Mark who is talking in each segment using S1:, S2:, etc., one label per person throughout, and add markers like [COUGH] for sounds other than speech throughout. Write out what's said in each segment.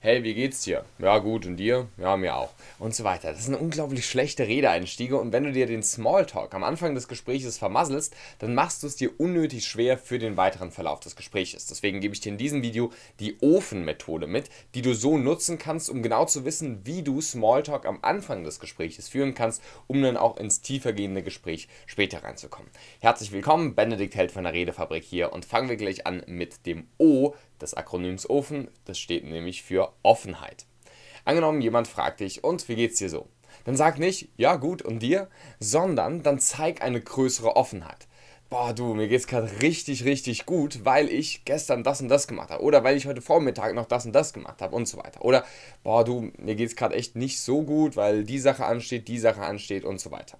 S1: hey, wie geht's dir? Ja, gut, und dir? Ja, mir auch. Und so weiter. Das sind unglaublich schlechte Redeeinstiege und wenn du dir den Smalltalk am Anfang des Gespräches vermasselst, dann machst du es dir unnötig schwer für den weiteren Verlauf des Gespräches. Deswegen gebe ich dir in diesem Video die Ofenmethode mit, die du so nutzen kannst, um genau zu wissen, wie du Smalltalk am Anfang des Gespräches führen kannst, um dann auch ins tiefergehende Gespräch später reinzukommen. Herzlich willkommen, Benedikt Held von der Redefabrik hier und fangen wir gleich an mit dem O des Akronyms Ofen. Das steht nämlich für Offenheit. Angenommen, jemand fragt dich, und wie geht's dir so? Dann sag nicht, ja gut, und dir, sondern dann zeig eine größere Offenheit. Boah, du, mir geht's gerade richtig, richtig gut, weil ich gestern das und das gemacht habe. Oder weil ich heute Vormittag noch das und das gemacht habe und so weiter. Oder, boah, du, mir geht's gerade echt nicht so gut, weil die Sache ansteht, die Sache ansteht und so weiter.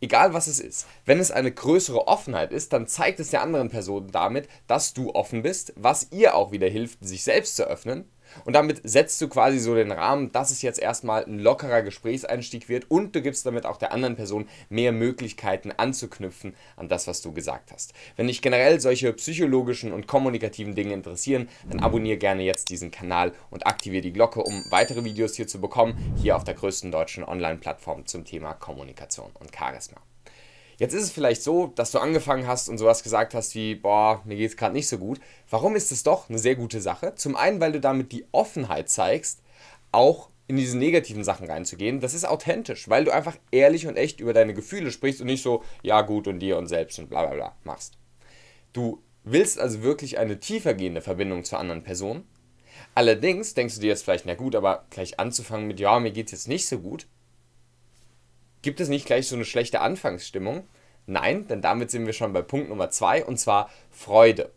S1: Egal was es ist, wenn es eine größere Offenheit ist, dann zeigt es der anderen Person damit, dass du offen bist, was ihr auch wieder hilft, sich selbst zu öffnen und damit setzt du quasi so den Rahmen, dass es jetzt erstmal ein lockerer Gesprächseinstieg wird und du gibst damit auch der anderen Person mehr Möglichkeiten anzuknüpfen an das, was du gesagt hast. Wenn dich generell solche psychologischen und kommunikativen Dinge interessieren, dann abonniere gerne jetzt diesen Kanal und aktiviere die Glocke, um weitere Videos hier zu bekommen, hier auf der größten deutschen Online-Plattform zum Thema Kommunikation und Charisma. Jetzt ist es vielleicht so, dass du angefangen hast und sowas gesagt hast wie, boah, mir geht es gerade nicht so gut. Warum ist es doch eine sehr gute Sache? Zum einen, weil du damit die Offenheit zeigst, auch in diese negativen Sachen reinzugehen. Das ist authentisch, weil du einfach ehrlich und echt über deine Gefühle sprichst und nicht so, ja gut und dir und selbst und bla bla bla machst. Du willst also wirklich eine tiefergehende Verbindung zur anderen Person. Allerdings denkst du dir jetzt vielleicht, na gut, aber gleich anzufangen mit, ja, mir geht es jetzt nicht so gut, gibt es nicht gleich so eine schlechte Anfangsstimmung? Nein, denn damit sind wir schon bei Punkt Nummer zwei und zwar Freude.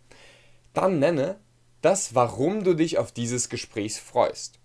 S1: Dann nenne das, warum du dich auf dieses Gespräch freust.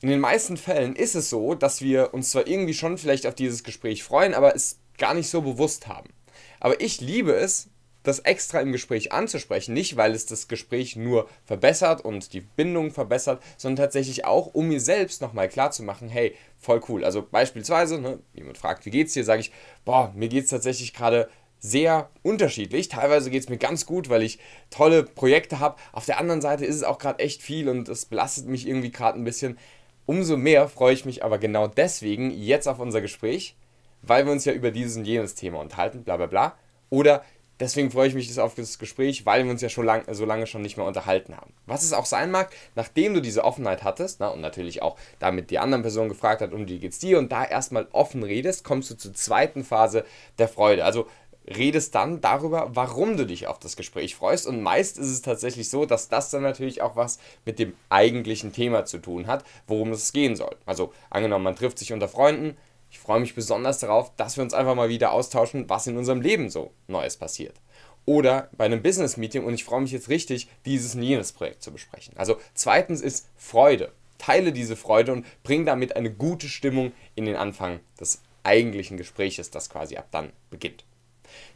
S1: In den meisten Fällen ist es so, dass wir uns zwar irgendwie schon vielleicht auf dieses Gespräch freuen, aber es gar nicht so bewusst haben. Aber ich liebe es, das extra im Gespräch anzusprechen, nicht weil es das Gespräch nur verbessert und die Bindung verbessert, sondern tatsächlich auch, um mir selbst nochmal klarzumachen, hey, voll cool. Also beispielsweise, ne, jemand fragt, wie geht's dir, sage ich, boah, mir geht's tatsächlich gerade sehr unterschiedlich. Teilweise geht es mir ganz gut, weil ich tolle Projekte habe. Auf der anderen Seite ist es auch gerade echt viel und es belastet mich irgendwie gerade ein bisschen. Umso mehr freue ich mich aber genau deswegen jetzt auf unser Gespräch, weil wir uns ja über dieses und jenes Thema unterhalten, bla bla bla. Oder Deswegen freue ich mich auf das Gespräch, weil wir uns ja schon lang, äh, so lange schon nicht mehr unterhalten haben. Was es auch sein mag, nachdem du diese Offenheit hattest na, ne, und natürlich auch damit die anderen Personen gefragt hat, um die geht es dir und da erstmal offen redest, kommst du zur zweiten Phase der Freude. Also redest dann darüber, warum du dich auf das Gespräch freust. Und meist ist es tatsächlich so, dass das dann natürlich auch was mit dem eigentlichen Thema zu tun hat, worum es gehen soll. Also angenommen, man trifft sich unter Freunden, ich freue mich besonders darauf, dass wir uns einfach mal wieder austauschen, was in unserem Leben so Neues passiert. Oder bei einem Business-Meeting und ich freue mich jetzt richtig, dieses und jenes Projekt zu besprechen. Also zweitens ist Freude. Teile diese Freude und bring damit eine gute Stimmung in den Anfang des eigentlichen Gespräches, das quasi ab dann beginnt.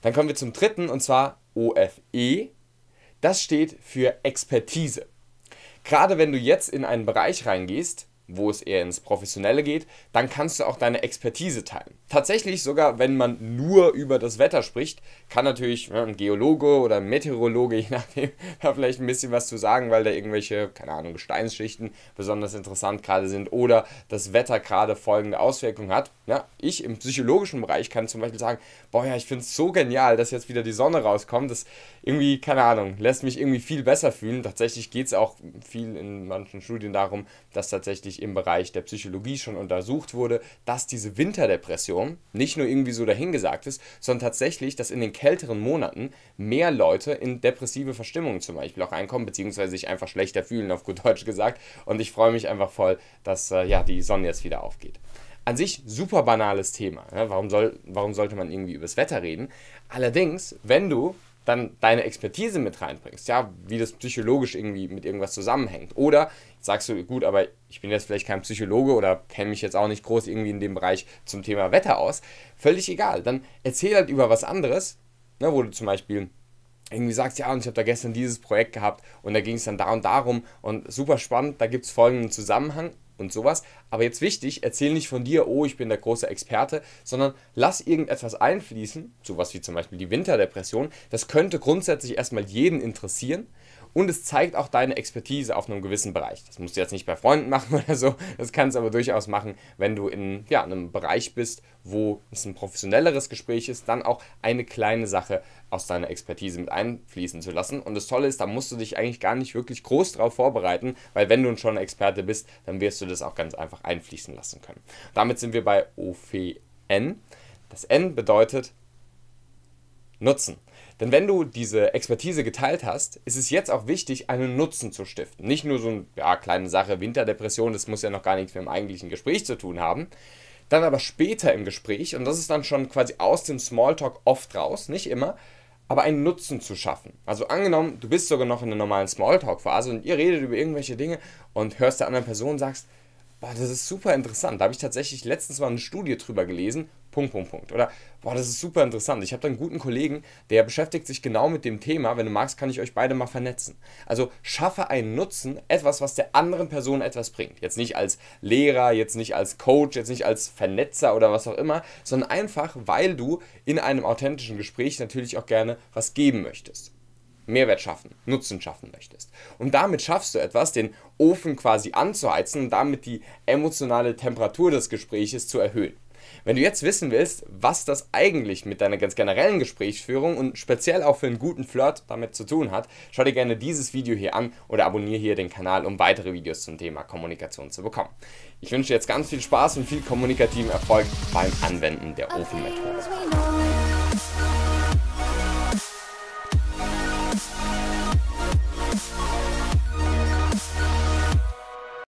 S1: Dann kommen wir zum dritten und zwar OFE. Das steht für Expertise. Gerade wenn du jetzt in einen Bereich reingehst, wo es eher ins Professionelle geht, dann kannst du auch deine Expertise teilen. Tatsächlich sogar, wenn man nur über das Wetter spricht, kann natürlich ne, ein Geologe oder ein Meteorologe, [LAUGHS] je nachdem, da vielleicht ein bisschen was zu sagen, weil da irgendwelche, keine Ahnung, Gesteinsschichten besonders interessant gerade sind oder das Wetter gerade folgende Auswirkungen hat. Ja, ich im psychologischen Bereich kann zum Beispiel sagen, boah ja, ich finde es so genial, dass jetzt wieder die Sonne rauskommt. Das irgendwie, keine Ahnung, lässt mich irgendwie viel besser fühlen. Tatsächlich geht es auch viel in manchen Studien darum, dass tatsächlich im Bereich der Psychologie schon untersucht wurde, dass diese Winterdepression nicht nur irgendwie so dahingesagt ist, sondern tatsächlich, dass in den kälteren Monaten mehr Leute in depressive Verstimmungen zum Beispiel auch reinkommen, beziehungsweise sich einfach schlechter fühlen, auf gut Deutsch gesagt. Und ich freue mich einfach voll, dass äh, ja, die Sonne jetzt wieder aufgeht. An sich super banales Thema. Ne? Warum, soll, warum sollte man irgendwie übers Wetter reden? Allerdings, wenn du dann deine Expertise mit reinbringst, ja, wie das psychologisch irgendwie mit irgendwas zusammenhängt. Oder sagst du, gut, aber ich bin jetzt vielleicht kein Psychologe oder kenne mich jetzt auch nicht groß irgendwie in dem Bereich zum Thema Wetter aus. Völlig egal. Dann erzähl halt über was anderes, ne, wo du zum Beispiel irgendwie sagst, ja, und ich habe da gestern dieses Projekt gehabt und da ging es dann da und darum und super spannend, da gibt es folgenden Zusammenhang und sowas. Aber jetzt wichtig, erzähl nicht von dir, oh, ich bin der große Experte, sondern lass irgendetwas einfließen, sowas wie zum Beispiel die Winterdepression. Das könnte grundsätzlich erstmal jeden interessieren. Und es zeigt auch deine Expertise auf einem gewissen Bereich. Das musst du jetzt nicht bei Freunden [LAUGHS] machen oder so. Das kannst du aber durchaus machen, wenn du in ja, einem Bereich bist, wo es ein professionelleres Gespräch ist, dann auch eine kleine Sache aus deiner Expertise mit einfließen zu lassen. Und das Tolle ist, da musst du dich eigentlich gar nicht wirklich groß drauf vorbereiten, weil wenn du schon Experte bist, dann wirst du das auch ganz einfach einfließen lassen können. Damit sind wir bei OFN. Das N bedeutet Nutzen. Denn wenn du diese Expertise geteilt hast, ist es jetzt auch wichtig, einen Nutzen zu stiften. Nicht nur so eine ja, kleine Sache Winterdepression, das muss ja noch gar nichts mit dem eigentlichen Gespräch zu tun haben. Dann aber später im Gespräch, und das ist dann schon quasi aus dem Smalltalk oft raus, nicht immer, aber einen Nutzen zu schaffen. Also angenommen, du bist sogar noch in der normalen Smalltalk-Phase und ihr redet über irgendwelche Dinge und hörst der anderen Person und sagst, boah, das ist super interessant. Da habe ich tatsächlich letztens mal eine Studie drüber gelesen. Punkt, Punkt, Punkt. Oder, boah, das ist super interessant. Ich habe da einen guten Kollegen, der beschäftigt sich genau mit dem Thema. Wenn du magst, kann ich euch beide mal vernetzen. Also schaffe einen Nutzen, etwas, was der anderen Person etwas bringt. Jetzt nicht als Lehrer, jetzt nicht als Coach, jetzt nicht als Vernetzer oder was auch immer, sondern einfach, weil du in einem authentischen Gespräch natürlich auch gerne was geben möchtest. Mehrwert schaffen, Nutzen schaffen möchtest. Und damit schaffst du etwas, den Ofen quasi anzuheizen und damit die emotionale Temperatur des Gespräches zu erhöhen. Wenn du jetzt wissen willst, was das eigentlich mit deiner ganz generellen Gesprächsführung und speziell auch für einen guten Flirt damit zu tun hat, schau dir gerne dieses Video hier an oder abonniere hier den Kanal, um weitere Videos zum Thema Kommunikation zu bekommen. Ich wünsche dir jetzt ganz viel Spaß und viel kommunikativen Erfolg beim Anwenden der Ofenmethode.